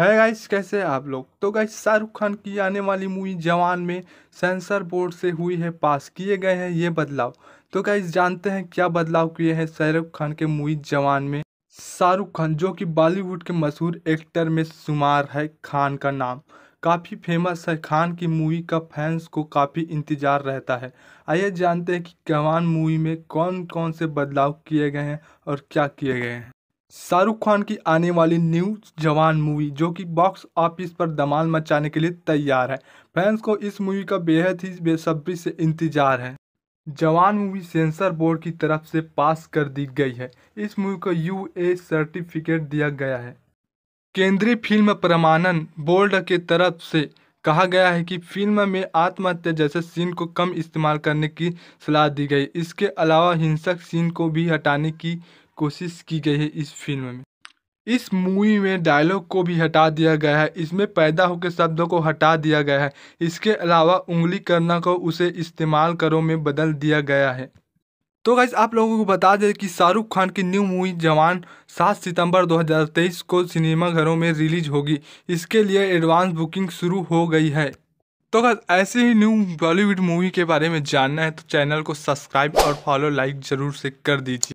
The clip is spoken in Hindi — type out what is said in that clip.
है गाइस कैसे आप लोग तो गाइस शाहरुख खान की आने वाली मूवी जवान में सेंसर बोर्ड से हुई है पास किए गए हैं ये बदलाव तो गाइस जानते हैं क्या बदलाव किए हैं शाहरुख खान के मूवी जवान में शाहरुख खान जो कि बॉलीवुड के मशहूर एक्टर में शुमार है खान का नाम काफ़ी फेमस है खान की मूवी का फैंस को काफ़ी इंतज़ार रहता है आइए जानते हैं कि जवान मूवी में कौन कौन से बदलाव किए गए हैं और क्या किए गए हैं शाहरुख खान की आने वाली न्यू जवान मूवी जो कि बॉक्स ऑफिस पर धमाल मचाने के लिए तैयार है फैंस को इस मूवी का बेहद ही बेसब्री से इंतजार है जवान मूवी सेंसर बोर्ड की तरफ से पास कर दी गई है इस मूवी को यू ए सर्टिफिकेट दिया गया है केंद्रीय फिल्म प्रमाणन बोर्ड के तरफ से कहा गया है कि फिल्म में आत्महत्या जैसे सीन को कम इस्तेमाल करने की सलाह दी गई इसके अलावा हिंसक सीन को भी हटाने की कोशिश की गई है इस फिल्म में इस मूवी में डायलॉग को भी हटा दिया गया है इसमें पैदा होकर शब्दों को हटा दिया गया है इसके अलावा उंगली करना को उसे इस्तेमाल करो में बदल दिया गया है तो गाइज आप लोगों को बता दें कि शाहरुख खान की न्यू मूवी जवान 7 सितंबर 2023 को सिनेमाघरों में रिलीज होगी इसके लिए एडवांस बुकिंग शुरू हो गई है तो गाइज ऐसे ही न्यू बॉलीवुड मूवी के बारे में जानना है तो चैनल को सब्सक्राइब और फॉलो लाइक ज़रूर से कर दीजिए